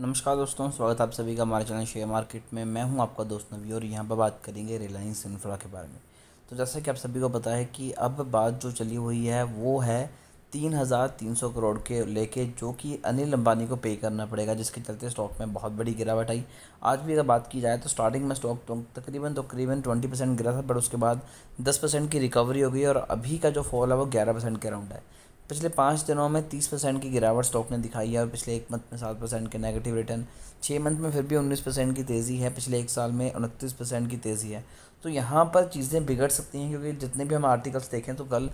नमस्कार दोस्तों स्वागत आप सभी का हमारे चैनल शेयर मार्केट में मैं हूं आपका दोस्त नवी और यहां पर बात करेंगे रिलायंस इंफ्रा के बारे में तो जैसा कि आप सभी को पता है कि अब बात जो चली हुई है वो है तीन हज़ार तीन सौ करोड़ के लेके जो कि अनिल अंबानी को पे करना पड़ेगा जिसके चलते स्टॉक में बहुत बड़ी गिरावट आई आज भी अगर बात की जाए तो स्टार्टिंग में स्टॉक तो तकरीबन तकरीबन ट्वेंटी परसेंट गिरा था बट उसके बाद दस परसेंट की रिकवरी हो गई और अभी का जो फॉल है वो ग्यारह परसेंट के अराउंड है पिछले पाँच दिनों में तीस परसेंट की गिरावट स्टॉक ने दिखाई है और पिछले एक मंथ में सात परसेंट के नेगेटिव रिटर्न छः मंथ में फिर भी उन्नीस परसेंट की तेज़ी है पिछले एक साल में उनतीस परसेंट की तेज़ी है तो यहाँ पर चीज़ें बिगड़ सकती हैं क्योंकि जितने भी हम आर्टिकल्स देखें तो कल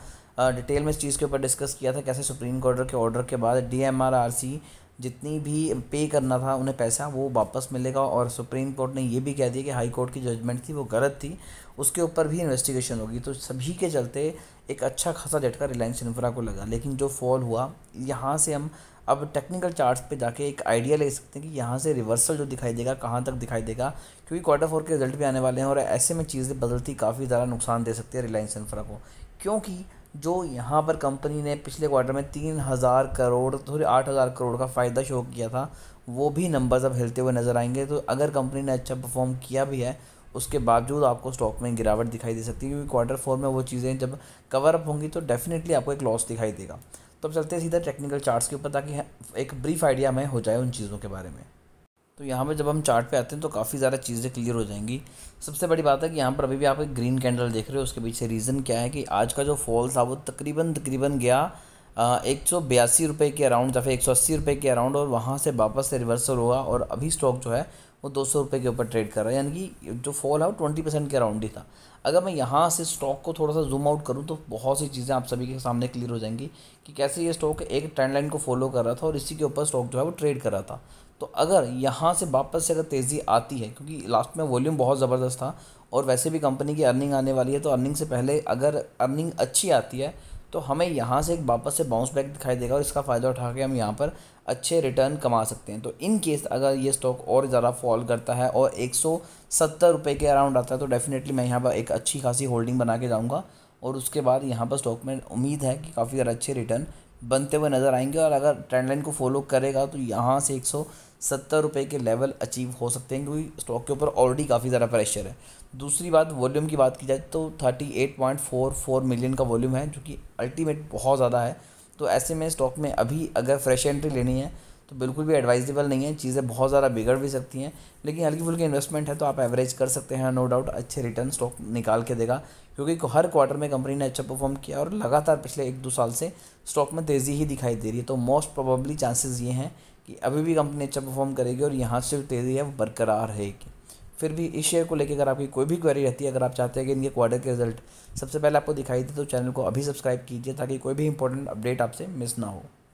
डिटेल में इस चीज़ के ऊपर डिस्कस किया था कैसे सुप्रीम कोर्ट के ऑर्डर के बाद D M R R C जितनी भी पे करना था उन्हें पैसा वो वापस मिलेगा और सुप्रीम कोर्ट ने ये भी कह दिया कि हाई कोर्ट की जजमेंट थी वो गलत थी उसके ऊपर भी इन्वेस्टिगेशन होगी तो सभी के चलते एक अच्छा खासा झटका रिलायंस इन्फ्रा को लगा लेकिन जो फॉल हुआ यहाँ से हम अब टेक्निकल चार्ट्स पे जाके एक आइडिया ले सकते हैं कि यहाँ से रिवर्सल जो दिखाई देगा कहाँ तक दिखाई देगा क्योंकि क्वार्टर फोर के रिजल्ट भी आने वाले हैं और ऐसे में चीज़ें बदलती काफ़ी ज़्यादा नुकसान दे सकती है रिलायंस इन्फ्रा को क्योंकि जो यहाँ पर कंपनी ने पिछले क्वार्टर में तीन हज़ार करोड़ थोड़ी आठ हज़ार करोड़ का फ़ायदा शो किया था वो भी नंबर्स अब हिलते हुए नज़र आएंगे तो अगर कंपनी ने अच्छा परफॉर्म किया भी है उसके बावजूद आपको स्टॉक में गिरावट दिखाई दे सकती है क्योंकि क्वार्टर फोर में वो चीज़ें जब कवर अप होंगी तो डेफिनेटली आपको एक लॉस दिखाई देगा तो अब चलते हैं सीधा टेक्निकल चार्ट्स के ऊपर ताकि एक ब्रीफ आइडिया हमें हो जाए उन चीज़ों के बारे में तो यहाँ पर जब हम चार्ट पे आते हैं तो काफ़ी ज़्यादा चीज़ें क्लियर हो जाएंगी सबसे बड़ी बात है कि यहाँ पर अभी भी आप एक ग्रीन कैंडल देख रहे हो उसके पीछे रीज़न क्या है कि आज का जो फॉल था वो तकरीबन तकरीबन गया एक सौ बयासी रुपये के अराउंड या फिर एक सौ अस्सी रुपये के अराउंड और वहाँ से वापस से रिवर्सल हुआ और अभी स्टॉक जो है वो दो सौ रुपये के ऊपर ट्रेड कर रहा है यानी कि जो फॉल है वो ट्वेंटी परसेंट के अराउंड ही था अगर मैं यहाँ से स्टॉक को थोड़ा सा जूम आउट करूँ तो बहुत सी चीज़ें आप सभी के सामने क्लियर हो जाएंगी कि कैसे ये स्टॉक एक ट्रेंड लाइन को फॉलो कर रहा था और इसी के ऊपर स्टॉक जो है वो ट्रेड कर रहा था तो अगर यहाँ से वापस से अगर तेज़ी आती है क्योंकि लास्ट में वॉल्यूम बहुत ज़बरदस्त था और वैसे भी कंपनी की अर्निंग आने वाली है तो अर्निंग से पहले अगर अर्निंग अच्छी आती है तो हमें यहाँ से एक वापस से बाउंस बैक दिखाई देगा और इसका फ़ायदा उठा के हम यहाँ पर अच्छे रिटर्न कमा सकते हैं तो इन केस अगर ये स्टॉक और ज़्यादा फॉल करता है और एक सौ सत्तर रुपये के अराउंड आता है तो डेफ़िनेटली मैं यहाँ पर एक अच्छी खासी होल्डिंग बना के जाऊँगा और उसके बाद यहाँ पर स्टॉक में उम्मीद है कि काफ़ी ज़्यादा अच्छे रिटर्न बनते हुए नज़र आएंगे और अगर ट्रेंड लाइन को फॉलो करेगा तो यहाँ से एक सौ सत्तर रुपये के लेवल अचीव हो सकते हैं क्योंकि स्टॉक के ऊपर ऑलरेडी काफ़ी ज़्यादा प्रेशर है दूसरी बात वॉल्यूम की बात की जाए तो 38.44 मिलियन का वॉल्यूम है जो कि अल्टीमेट बहुत ज़्यादा है तो ऐसे में स्टॉक में अभी अगर फ्रेश एंट्री लेनी है तो बिल्कुल भी एडवाइजेबल नहीं है चीज़ें बहुत ज़्यादा बिगड़ भी सकती हैं लेकिन हल्की फुल्की इन्वेस्टमेंट है तो आप एवरेज कर सकते हैं नो डाउट अच्छे रिटर्न स्टॉक निकाल के देगा क्योंकि हर क्वार्टर में कंपनी ने अच्छा परफॉर्म किया और लगातार पिछले एक दो साल से स्टॉक में तेज़ी ही दिखाई दे रही है तो मोस्ट प्रोबेबली चांसेस ये हैं कि अभी भी कंपनी अच्छा परफॉर्म करेगी और यहाँ से तेज़ी है वो बरकरार रहेगी फिर भी इस शेयर को लेकर अगर आपकी कोई भी क्वेरी रहती है अगर आप चाहते हैं कि इनके क्वार्टर के रिजल्ट सबसे पहले आपको दिखाई दे तो चैनल को अभी सब्सक्राइब कीजिए ताकि कोई भी इंपॉर्टेंट अपडेट आपसे मिस ना हो